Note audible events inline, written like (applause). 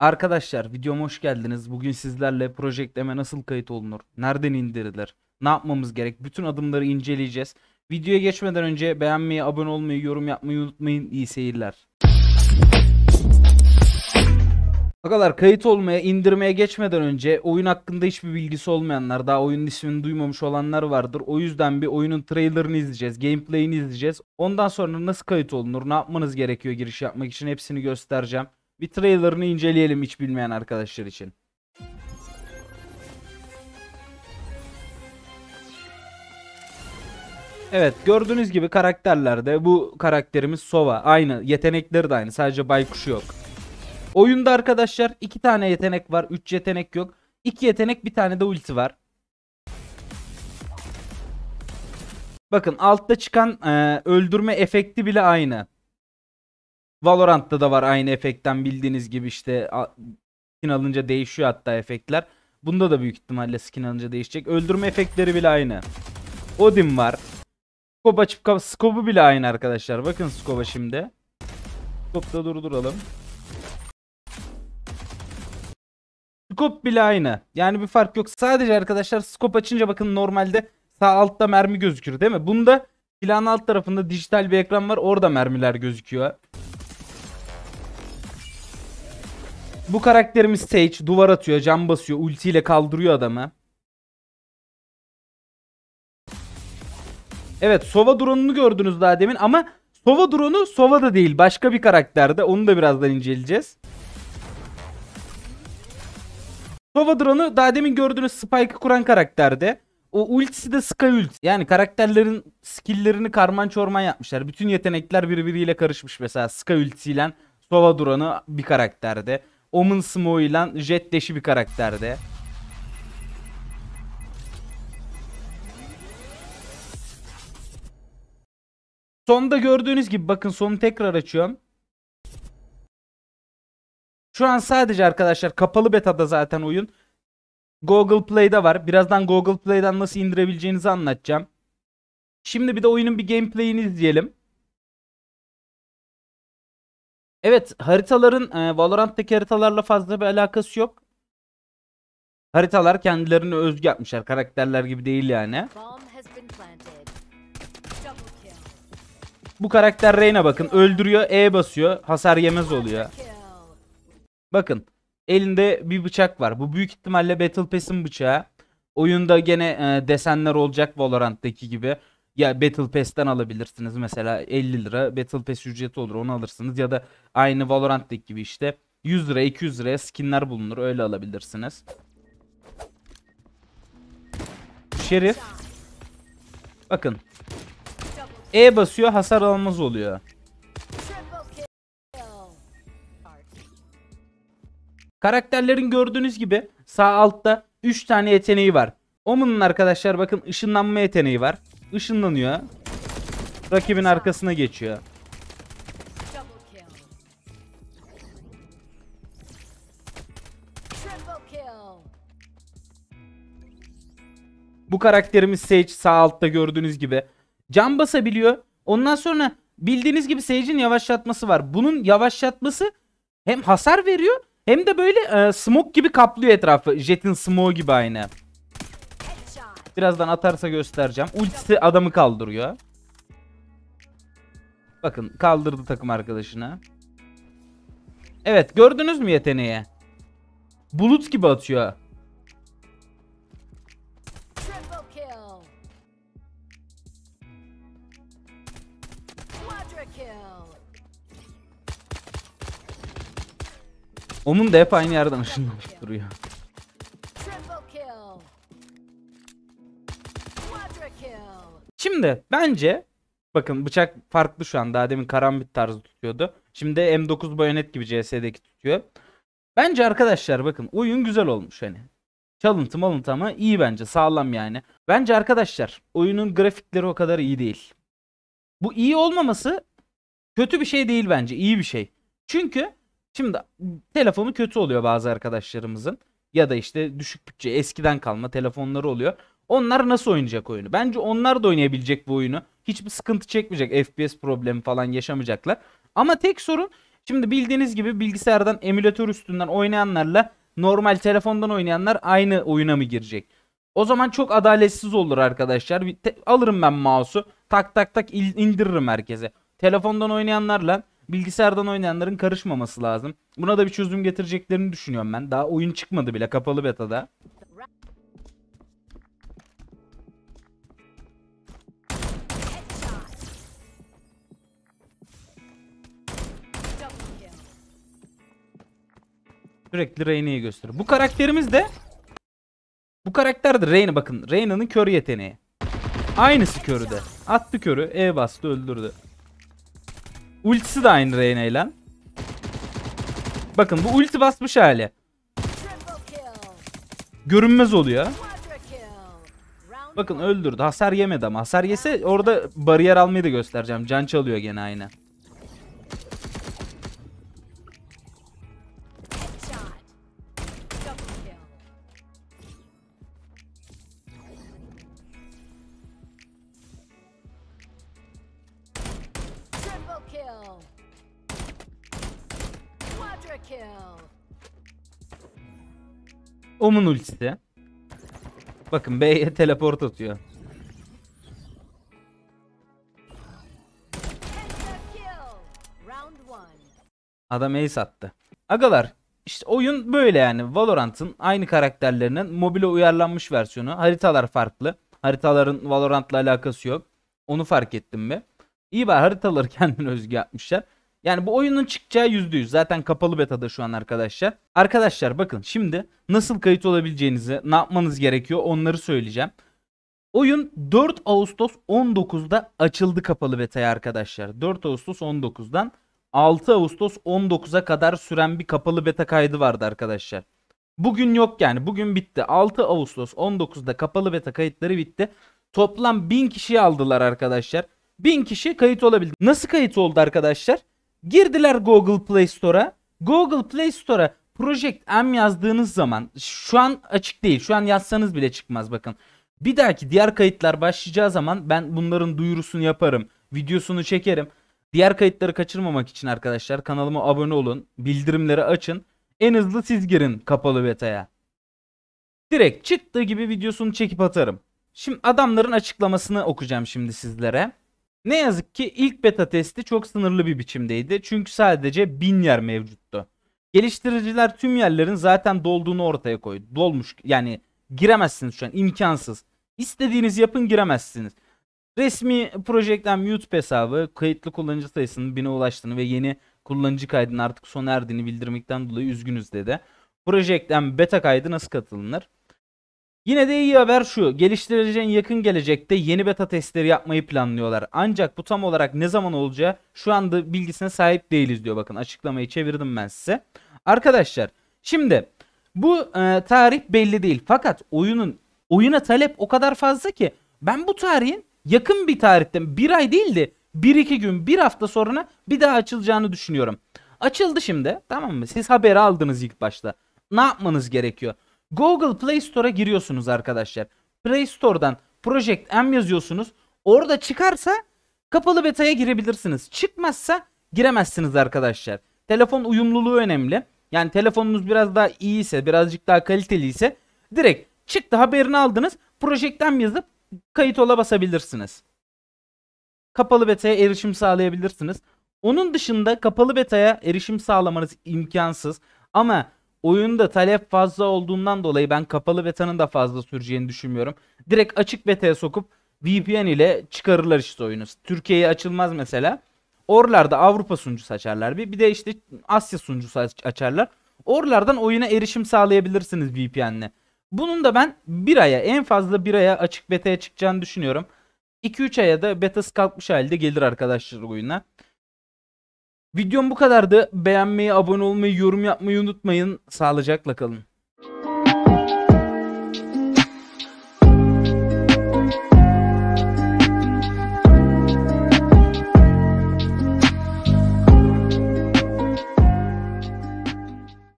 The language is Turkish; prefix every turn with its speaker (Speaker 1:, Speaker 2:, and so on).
Speaker 1: Arkadaşlar videoma hoş geldiniz. Bugün sizlerle Project nasıl kayıt olunur? Nereden indirilir? Ne yapmamız gerek? Bütün adımları inceleyeceğiz. Videoya geçmeden önce beğenmeyi, abone olmayı, yorum yapmayı unutmayın. İyi seyirler. Arkadaşlar kayıt olmaya, indirmeye geçmeden önce oyun hakkında hiçbir bilgisi olmayanlar, daha oyunun ismini duymamış olanlar vardır. O yüzden bir oyunun trailerını izleyeceğiz, gameplay'ini izleyeceğiz. Ondan sonra nasıl kayıt olunur, ne yapmanız gerekiyor giriş yapmak için hepsini göstereceğim. Bir trailerını inceleyelim hiç bilmeyen arkadaşlar için. Evet gördüğünüz gibi karakterlerde bu karakterimiz Sova aynı yetenekleri de aynı sadece baykuşu yok. Oyunda arkadaşlar iki tane yetenek var üç yetenek yok. İki yetenek bir tane de ulti var. Bakın altta çıkan e, öldürme efekti bile aynı. Valorant'ta da var aynı efektten bildiğiniz gibi işte skin alınca değişiyor hatta efektler. Bunda da büyük ihtimalle skin alınca değişecek. Öldürme efektleri bile aynı. Odin var. Scope açıp kap Scope'u bile aynı arkadaşlar. Bakın Scope'a şimdi. Scope'da durduralım. Skop bile aynı. Yani bir fark yok. Sadece arkadaşlar scope açınca bakın normalde sağ altta mermi gözükür değil mi? Bunda silahın alt tarafında dijital bir ekran var. Orada mermiler gözüküyor. Bu karakterimiz Sage duvar atıyor, cam basıyor, ultiyle kaldırıyor adamı. Evet Sova drone'unu gördünüz daha demin ama Sova drone'u Sova da değil başka bir karakterde onu da birazdan inceleyeceğiz. Sova drone'u daha demin gördüğünüz Spike'ı kuran karakterde. O ultisi de Sky ult. Yani karakterlerin skill'lerini karman çorman yapmışlar. Bütün yetenekler birbiriyle karışmış mesela Sky ultisiyle Sova drone'u bir karakterde. Omen Smoke ile Jet Dash'i bir karakterde. Sonda gördüğünüz gibi bakın sonu tekrar açıyorum. Şu an sadece arkadaşlar kapalı betada zaten oyun. Google Play'de var. Birazdan Google Play'den nasıl indirebileceğinizi anlatacağım. Şimdi bir de oyunun bir gameplay'ini izleyelim. Evet haritaların e, Valorant'taki haritalarla fazla bir alakası yok. Haritalar kendilerini özgü yapmışlar. Karakterler gibi değil yani. Bu karakter Reyna bakın öldürüyor E basıyor hasar yemez oluyor. Bakın elinde bir bıçak var. Bu büyük ihtimalle Battle Pass'in bıçağı. Oyunda gene e, desenler olacak Valorant'taki gibi ya Battle Pass'ten alabilirsiniz mesela 50 lira Battle Pass ücreti olur onu alırsınız ya da aynı Valorant'taki gibi işte 100 lira 200 lira skinler bulunur öyle alabilirsiniz. Şerif bakın E basıyor hasar almaz oluyor. Karakterlerin gördüğünüz gibi sağ altta 3 tane yeteneği var. Omun'un arkadaşlar bakın ışınlanma yeteneği var ışınlanıyor. Rakibin arkasına geçiyor. Bu karakterimiz Sage sağ altta gördüğünüz gibi. Can basabiliyor. Ondan sonra bildiğiniz gibi Sage'in yavaşlatması var. Bunun yavaşlatması hem hasar veriyor hem de böyle e, smoke gibi kaplıyor etrafı. Jet'in smoke gibi aynı. Birazdan atarsa göstereceğim. Ultisi adamı kaldırıyor. Bakın kaldırdı takım arkadaşını. Evet gördünüz mü yeteneği? Bulut gibi atıyor. Onun da hep aynı yerden ışınlamış duruyor. Şimdi bence bakın bıçak farklı şu an. Daha demin karambit tarzı tutuyordu. Şimdi M9 bayonet gibi CS'deki tutuyor. Bence arkadaşlar bakın oyun güzel olmuş hani. Çalıntı malıntı ama iyi bence sağlam yani. Bence arkadaşlar oyunun grafikleri o kadar iyi değil. Bu iyi olmaması kötü bir şey değil bence iyi bir şey. Çünkü şimdi telefonu kötü oluyor bazı arkadaşlarımızın ya da işte düşük bütçe eskiden kalma telefonları oluyor. Onlar nasıl oynayacak oyunu? Bence onlar da oynayabilecek bu oyunu. Hiçbir sıkıntı çekmeyecek. FPS problemi falan yaşamayacaklar. Ama tek sorun şimdi bildiğiniz gibi bilgisayardan emülatör üstünden oynayanlarla normal telefondan oynayanlar aynı oyuna mı girecek? O zaman çok adaletsiz olur arkadaşlar. Alırım ben mouse'u. Tak tak tak indiririm herkese. Telefondan oynayanlarla bilgisayardan oynayanların karışmaması lazım. Buna da bir çözüm getireceklerini düşünüyorum ben. Daha oyun çıkmadı bile kapalı betada. Sürekli Reyna'yı gösteriyor. Bu karakterimiz de bu karakter de Reyna bakın. Reyna'nın kör yeteneği. Aynısı körü de. Attı körü, E bastı, öldürdü. Ultisi de aynı Reyna ile. Bakın bu ulti basmış hali. Görünmez oluyor. Bakın öldürdü. Hasar yemedi ama. Hasar yese orada bariyer almayı da göstereceğim. Can çalıyor gene aynı. kill. Quadra kill. Omun ultisi. Bakın B'ye teleport atıyor. Adam ace attı. Agalar işte oyun böyle yani. Valorant'ın aynı karakterlerinin mobile uyarlanmış versiyonu. Haritalar farklı. Haritaların Valorant'la alakası yok. Onu fark ettim mi? İyi var haritaları (laughs) kendine özgü yapmışlar. Yani bu oyunun çıkacağı yüzde yüz zaten kapalı betada şu an arkadaşlar. Arkadaşlar bakın şimdi nasıl kayıt olabileceğinizi ne yapmanız gerekiyor onları söyleyeceğim. Oyun 4 Ağustos 19'da açıldı kapalı betaya arkadaşlar. 4 Ağustos 19'dan 6 Ağustos 19'a kadar süren bir kapalı beta kaydı vardı arkadaşlar. Bugün yok yani bugün bitti. 6 Ağustos 19'da kapalı beta kayıtları bitti. Toplam 1000 kişi aldılar arkadaşlar. 1000 kişi kayıt olabildi. Nasıl kayıt oldu arkadaşlar? Girdiler Google Play Store'a. Google Play Store'a Project M yazdığınız zaman şu an açık değil. Şu an yazsanız bile çıkmaz bakın. Bir dahaki diğer kayıtlar başlayacağı zaman ben bunların duyurusunu yaparım. Videosunu çekerim. Diğer kayıtları kaçırmamak için arkadaşlar kanalıma abone olun. Bildirimleri açın. En hızlı siz girin kapalı beta'ya. Direkt çıktığı gibi videosunu çekip atarım. Şimdi adamların açıklamasını okuyacağım şimdi sizlere. Ne yazık ki ilk beta testi çok sınırlı bir biçimdeydi. Çünkü sadece 1000 yer mevcuttu. Geliştiriciler tüm yerlerin zaten dolduğunu ortaya koydu. Dolmuş yani giremezsiniz şu an imkansız. İstediğiniz yapın giremezsiniz. Resmi projekten mute hesabı kayıtlı kullanıcı sayısının bin'e ulaştığını ve yeni kullanıcı kaydının artık sona erdiğini bildirmekten dolayı üzgünüz dedi. Projekten beta kaydı nasıl katılınır? Yine de iyi haber şu. geliştireceğin yakın gelecekte yeni beta testleri yapmayı planlıyorlar. Ancak bu tam olarak ne zaman olacağı şu anda bilgisine sahip değiliz diyor. Bakın açıklamayı çevirdim ben size. Arkadaşlar şimdi bu e, tarih belli değil. Fakat oyunun oyuna talep o kadar fazla ki ben bu tarihin yakın bir tarihten bir ay değil de bir iki gün bir hafta sonra bir daha açılacağını düşünüyorum. Açıldı şimdi tamam mı? Siz haberi aldınız ilk başta. Ne yapmanız gerekiyor? Google Play Store'a giriyorsunuz arkadaşlar. Play Store'dan Project M yazıyorsunuz. Orada çıkarsa kapalı beta'ya girebilirsiniz. Çıkmazsa giremezsiniz arkadaşlar. Telefon uyumluluğu önemli. Yani telefonunuz biraz daha iyiyse, birazcık daha kaliteliyse direkt çıktı haberini aldınız. Projekten yazıp kayıt ola basabilirsiniz. Kapalı beta'ya erişim sağlayabilirsiniz. Onun dışında kapalı beta'ya erişim sağlamanız imkansız. Ama oyunda talep fazla olduğundan dolayı ben kapalı beta'nın da fazla süreceğini düşünmüyorum. Direkt açık beta'ya sokup VPN ile çıkarırlar işte oyunu. Türkiye'ye açılmaz mesela. Oralarda Avrupa sunucusu açarlar bir. Bir de işte Asya sunucusu açarlar. Oralardan oyuna erişim sağlayabilirsiniz VPN'le. Bunun da ben bir aya en fazla bir aya açık beta'ya çıkacağını düşünüyorum. 2-3 aya da betası kalkmış halde gelir arkadaşlar oyuna. Videom bu kadardı. Beğenmeyi, abone olmayı, yorum yapmayı unutmayın. Sağlıcakla kalın.